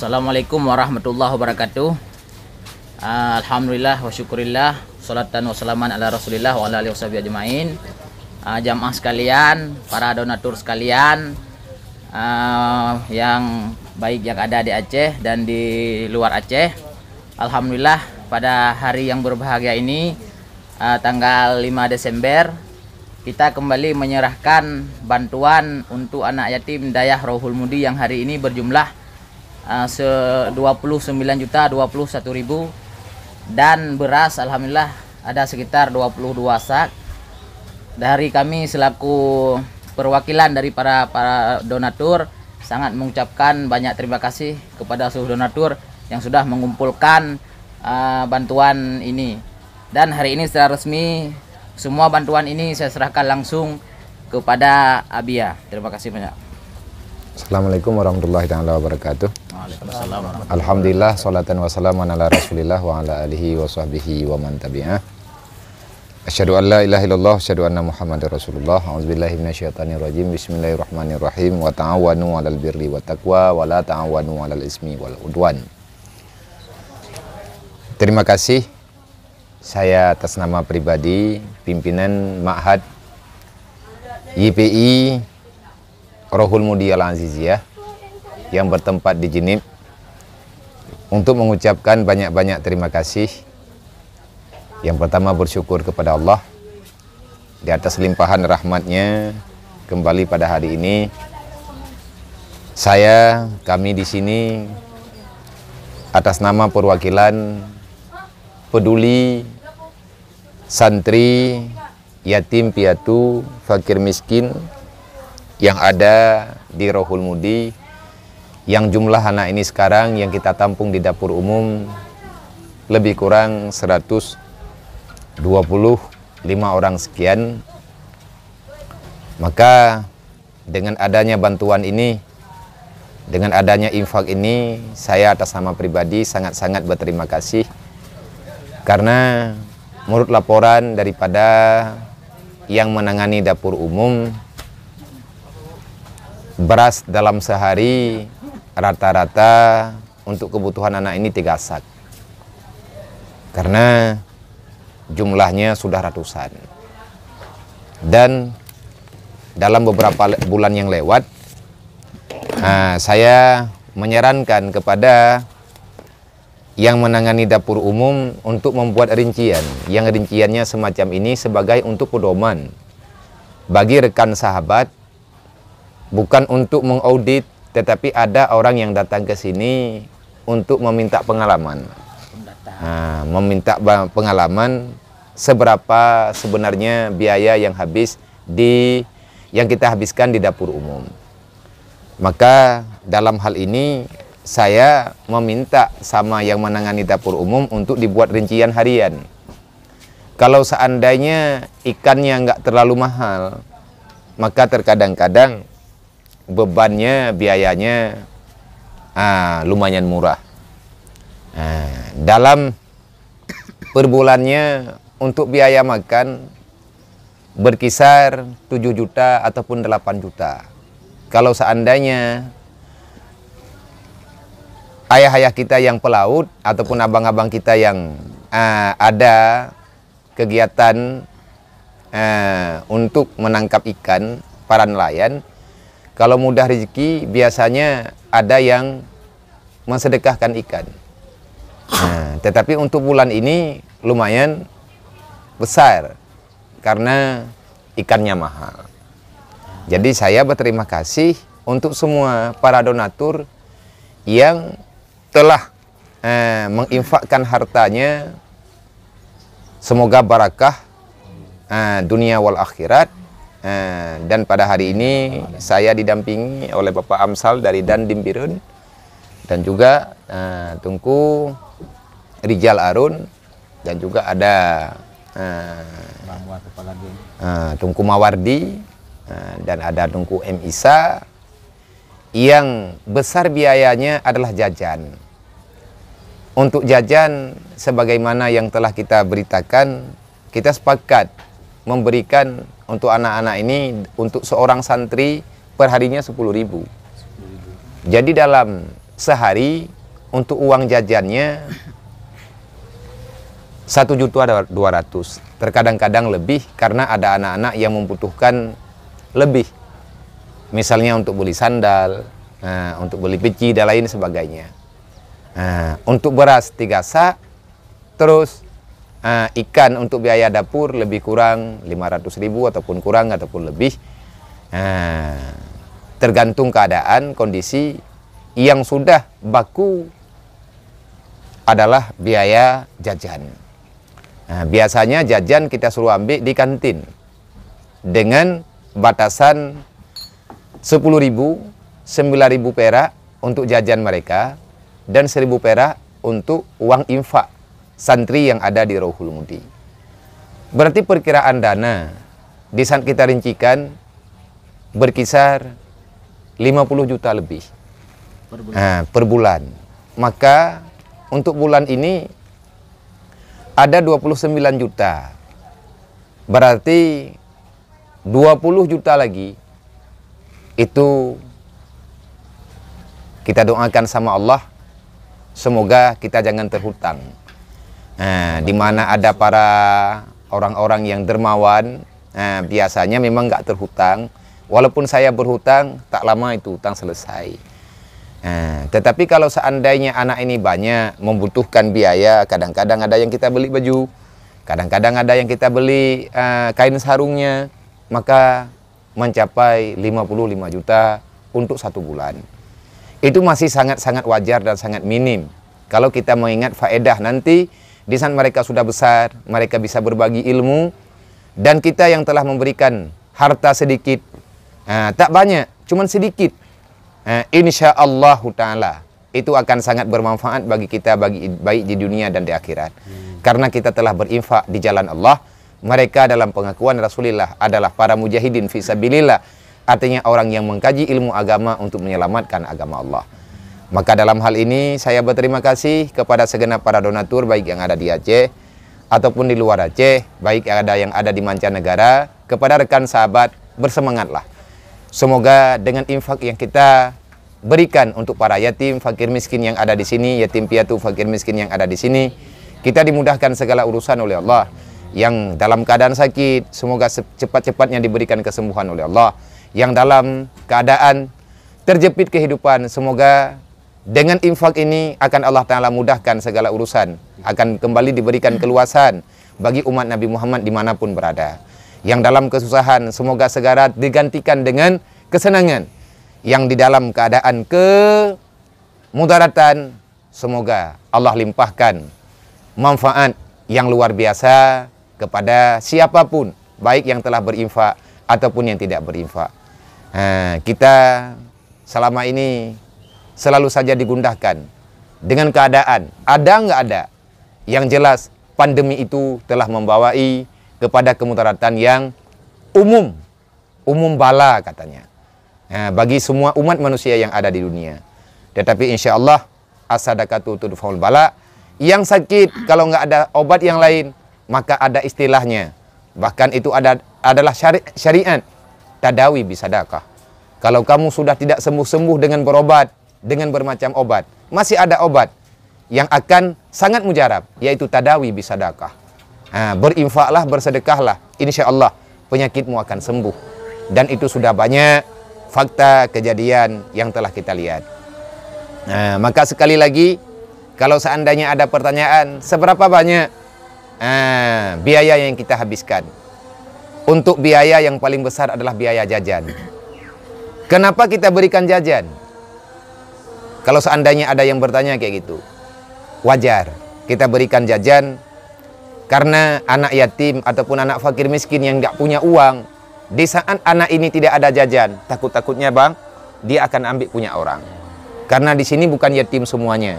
Assalamualaikum warahmatullahi wabarakatuh ah, Alhamdulillah wa syukurillah Salatan wa salaman ala rasulillah wa ala alihi wa ajma'in uh, Jamaah sekalian, para donatur sekalian uh, Yang baik yang ada di Aceh dan di luar Aceh Alhamdulillah pada hari yang berbahagia ini uh, Tanggal 5 Desember kita kembali menyerahkan bantuan untuk anak yatim Dayah Rohul Mudi yang hari ini berjumlah Eh, se 29 juta 21 ribu dan beras alhamdulillah ada sekitar 22 sak dari kami selaku perwakilan dari para para donatur sangat mengucapkan banyak terima kasih kepada seluruh donatur yang sudah mengumpulkan uh, bantuan ini dan hari ini secara resmi semua bantuan ini saya serahkan langsung kepada Abia terima kasih banyak Assalamualaikum warahmatullahi wabarakatuh Alhamdulillah salatan wa wassalamu ala Rasulillah wa ala alihi wa sahbihi wa man tabi'ah. Asyhadu an la ilaha illallah, asyhadu anna Muhammadar Rasulullah. A'udzubillahi minasyaitonir rajim. Bismillahirrahmanirrahim. Wa ta'awanu 'alal birri wa taqwa wa la ta'awanu 'alal ismi wal udwan. Terima kasih saya atas nama pribadi pimpinan Ma'had YPI Rohul Mudiyal Aziziyah yang bertempat di Jinib untuk mengucapkan banyak-banyak terima kasih. Yang pertama bersyukur kepada Allah di atas limpahan rahmatnya kembali pada hari ini saya kami di sini atas nama perwakilan peduli santri yatim piatu fakir miskin yang ada di Rohul Mudi yang jumlah anak ini sekarang yang kita tampung di dapur umum lebih kurang 125 orang sekian maka dengan adanya bantuan ini dengan adanya infak ini saya atas nama pribadi sangat-sangat berterima kasih karena menurut laporan daripada yang menangani dapur umum beras dalam sehari rata-rata untuk kebutuhan anak ini tiga sak. Karena jumlahnya sudah ratusan. Dan dalam beberapa bulan yang lewat, nah, saya menyarankan kepada yang menangani dapur umum untuk membuat rincian. Yang rinciannya semacam ini sebagai untuk pedoman bagi rekan sahabat, bukan untuk mengaudit tetapi ada orang yang datang ke sini untuk meminta pengalaman. Nah, meminta pengalaman seberapa sebenarnya biaya yang habis di yang kita habiskan di dapur umum. Maka dalam hal ini saya meminta sama yang menangani dapur umum untuk dibuat rincian harian. Kalau seandainya ikannya nggak terlalu mahal, maka terkadang-kadang bebannya, biayanya ah, lumayan murah. ah, dalam perbulannya untuk biaya makan berkisar 7 juta ataupun 8 juta. Kalau seandainya ayah-ayah kita yang pelaut ataupun abang-abang kita yang uh, ada kegiatan uh, untuk menangkap ikan para nelayan kalau mudah rezeki, biasanya ada yang mensedekahkan ikan. Nah, tetapi untuk bulan ini lumayan besar karena ikannya mahal. Jadi saya berterima kasih untuk semua para donatur yang telah eh, menginfakkan hartanya. Semoga barakah eh, dunia wal akhirat dan pada hari ini saya didampingi oleh Bapak Amsal dari Dandim Birun dan juga uh, Tungku Rijal Arun dan juga ada uh, Tungku Mawardi dan ada Tungku M Isa yang besar biayanya adalah jajan. Untuk jajan sebagaimana yang telah kita beritakan, kita sepakat memberikan untuk anak-anak ini untuk seorang santri perharinya sepuluh Ribu. Jadi dalam sehari untuk uang jajannya satu juta dua ratus terkadang-kadang lebih karena ada anak-anak yang membutuhkan lebih misalnya untuk beli sandal eh, untuk beli peci dan lain sebagainya eh, untuk beras tiga sak terus uh, ikan untuk biaya dapur lebih kurang 500 ribu ataupun kurang ataupun lebih uh, tergantung keadaan kondisi yang sudah baku adalah biaya jajan uh, biasanya jajan kita suruh ambil di kantin dengan batasan ribu sembilan ribu perak untuk jajan mereka dan 1.000 perak untuk uang infak santri yang ada di Rauhul Mudi. Berarti perkiraan dana di saat kita rincikan berkisar 50 juta lebih per bulan. Nah, per bulan. Maka untuk bulan ini ada 29 juta. Berarti 20 juta lagi itu kita doakan sama Allah semoga kita jangan terhutang. Nah, di mana ada para orang-orang yang dermawan, nah, biasanya memang nggak terhutang. Walaupun saya berhutang, tak lama itu hutang selesai. Nah, tetapi kalau seandainya anak ini banyak membutuhkan biaya, kadang-kadang ada yang kita beli baju, kadang-kadang ada yang kita beli uh, kain sarungnya, maka mencapai 55 juta untuk satu bulan. Itu masih sangat-sangat wajar dan sangat minim. Kalau kita mengingat faedah nanti di saat mereka sudah besar, mereka bisa berbagi ilmu dan kita yang telah memberikan harta sedikit, eh, tak banyak, cuma sedikit. Eh, insya Allah Taala itu akan sangat bermanfaat bagi kita bagi baik di dunia dan di akhirat. Hmm. Karena kita telah berinfak di jalan Allah, mereka dalam pengakuan Rasulullah adalah para mujahidin fisabilillah, artinya orang yang mengkaji ilmu agama untuk menyelamatkan agama Allah. Maka dalam hal ini saya berterima kasih kepada segenap para donatur baik yang ada di Aceh ataupun di luar Aceh, baik yang ada yang ada di mancanegara, kepada rekan sahabat bersemangatlah. Semoga dengan infak yang kita berikan untuk para yatim, fakir miskin yang ada di sini, yatim piatu, fakir miskin yang ada di sini, kita dimudahkan segala urusan oleh Allah. Yang dalam keadaan sakit, semoga cepat-cepatnya diberikan kesembuhan oleh Allah. Yang dalam keadaan terjepit kehidupan, semoga dengan infak ini akan Allah Ta'ala mudahkan segala urusan. Akan kembali diberikan keluasan bagi umat Nabi Muhammad dimanapun berada. Yang dalam kesusahan semoga segera digantikan dengan kesenangan. Yang di dalam keadaan kemudaratan semoga Allah limpahkan manfaat yang luar biasa kepada siapapun. Baik yang telah berinfak ataupun yang tidak berinfak. Nah, kita selama ini selalu saja digundahkan dengan keadaan ada nggak ada yang jelas pandemi itu telah membawai kepada kemudaratan yang umum umum bala katanya nah, bagi semua umat manusia yang ada di dunia tetapi insya Allah asadakatu tudfaul bala yang sakit kalau nggak ada obat yang lain maka ada istilahnya bahkan itu ada adalah syari, syariat tadawi bisadakah kalau kamu sudah tidak sembuh-sembuh dengan berobat dengan bermacam obat. Masih ada obat yang akan sangat mujarab, yaitu tadawi bisadakah. Nah, berinfaklah, bersedekahlah. Insya Allah penyakitmu akan sembuh. Dan itu sudah banyak fakta kejadian yang telah kita lihat. Nah, maka sekali lagi, kalau seandainya ada pertanyaan, seberapa banyak biaya yang kita habiskan? Untuk biaya yang paling besar adalah biaya jajan. Kenapa kita berikan jajan? Kalau seandainya ada yang bertanya kayak gitu, wajar kita berikan jajan karena anak yatim ataupun anak fakir miskin yang nggak punya uang di saat anak ini tidak ada jajan, takut-takutnya bang dia akan ambil punya orang. Karena di sini bukan yatim semuanya.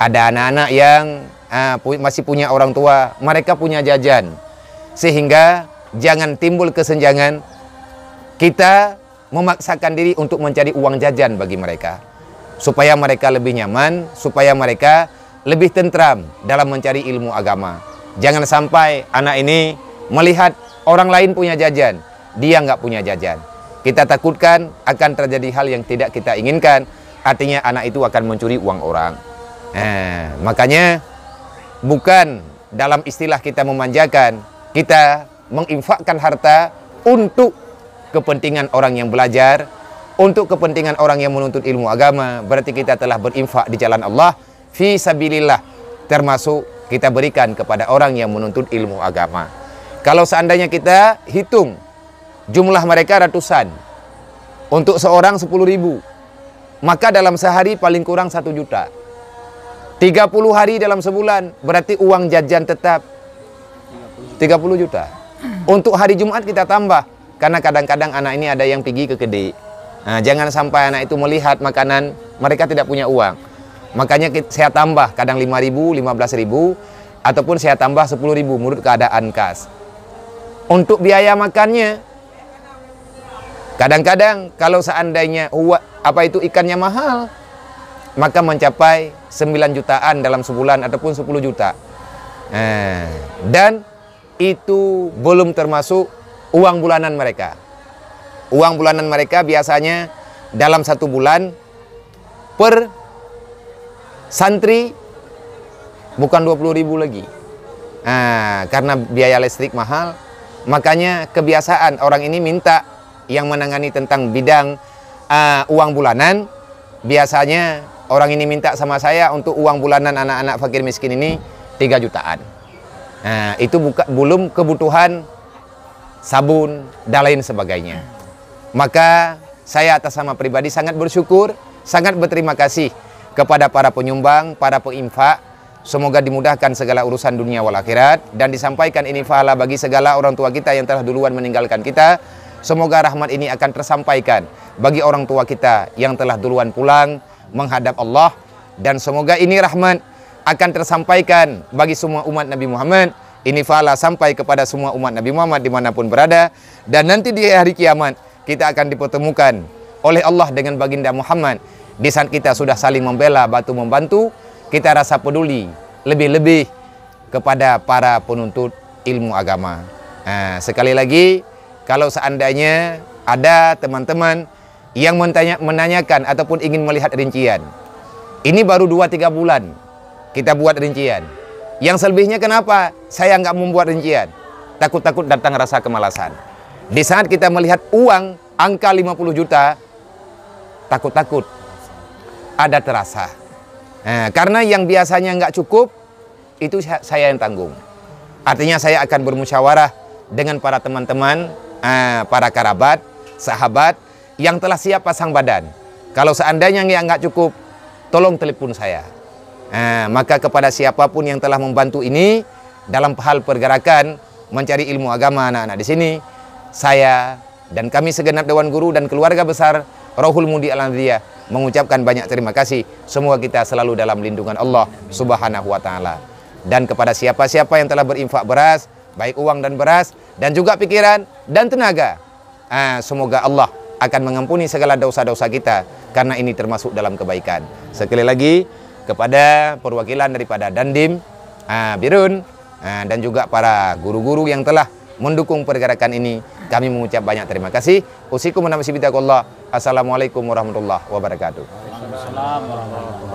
Ada anak-anak yang uh, pu masih punya orang tua, mereka punya jajan. Sehingga jangan timbul kesenjangan kita memaksakan diri untuk mencari uang jajan bagi mereka supaya mereka lebih nyaman, supaya mereka lebih tentram dalam mencari ilmu agama. Jangan sampai anak ini melihat orang lain punya jajan, dia nggak punya jajan. Kita takutkan akan terjadi hal yang tidak kita inginkan, artinya anak itu akan mencuri uang orang. Eh, makanya bukan dalam istilah kita memanjakan, kita menginfakkan harta untuk kepentingan orang yang belajar, untuk kepentingan orang yang menuntut ilmu agama, berarti kita telah berinfak di jalan Allah fi sabilillah termasuk kita berikan kepada orang yang menuntut ilmu agama. Kalau seandainya kita hitung jumlah mereka ratusan, untuk seorang 10 ribu, maka dalam sehari paling kurang satu juta. 30 hari dalam sebulan, berarti uang jajan tetap 30 juta. Untuk hari Jumat kita tambah, karena kadang-kadang anak ini ada yang pergi ke kedai Nah, jangan sampai anak itu melihat makanan mereka tidak punya uang. Makanya saya tambah kadang 5.000, 15.000 ataupun saya tambah 10.000 menurut keadaan kas. Untuk biaya makannya kadang-kadang kalau seandainya uang, apa itu ikannya mahal maka mencapai 9 jutaan dalam sebulan ataupun 10 juta. Nah, dan itu belum termasuk uang bulanan mereka. Uang bulanan mereka biasanya dalam satu bulan per santri bukan 20 ribu lagi. Nah, karena biaya listrik mahal, makanya kebiasaan orang ini minta yang menangani tentang bidang uh, uang bulanan, biasanya orang ini minta sama saya untuk uang bulanan anak-anak fakir miskin ini 3 jutaan. Nah, itu buka, belum kebutuhan sabun dan lain sebagainya. Maka saya atas nama pribadi sangat bersyukur, sangat berterima kasih kepada para penyumbang, para penginfak. Semoga dimudahkan segala urusan dunia wal akhirat dan disampaikan ini fahala bagi segala orang tua kita yang telah duluan meninggalkan kita. Semoga rahmat ini akan tersampaikan bagi orang tua kita yang telah duluan pulang menghadap Allah dan semoga ini rahmat akan tersampaikan bagi semua umat Nabi Muhammad ini fala sampai kepada semua umat Nabi Muhammad dimanapun berada dan nanti di hari kiamat kita akan dipertemukan oleh Allah dengan baginda Muhammad. Di saat kita sudah saling membela, batu membantu, kita rasa peduli lebih-lebih kepada para penuntut ilmu agama. Nah, sekali lagi, kalau seandainya ada teman-teman yang mentanya, menanyakan ataupun ingin melihat rincian, ini baru 2-3 bulan kita buat rincian. Yang selebihnya kenapa? Saya nggak membuat rincian. Takut-takut datang rasa kemalasan. Di saat kita melihat uang angka 50 juta, takut-takut ada terasa. Nah, karena yang biasanya nggak cukup, itu saya yang tanggung. Artinya saya akan bermusyawarah dengan para teman-teman, eh, para kerabat, sahabat yang telah siap pasang badan. Kalau seandainya yang nggak cukup, tolong telepon saya. Eh, maka kepada siapapun yang telah membantu ini dalam hal pergerakan mencari ilmu agama anak-anak di sini, saya dan kami segenap Dewan Guru dan keluarga besar Rohul Mudi al mengucapkan banyak terima kasih. Semoga kita selalu dalam lindungan Allah Subhanahu wa taala. Dan kepada siapa-siapa yang telah berinfak beras, baik uang dan beras dan juga pikiran dan tenaga. Ah, semoga Allah akan mengampuni segala dosa-dosa kita karena ini termasuk dalam kebaikan. Sekali lagi kepada perwakilan daripada Dandim, ah, Birun ah, dan juga para guru-guru yang telah mendukung pergerakan ini kami mengucap banyak terima kasih. Usikum nama sibidakullah. Assalamualaikum warahmatullahi wabarakatuh. Assalamualaikum warahmatullahi wabarakatuh.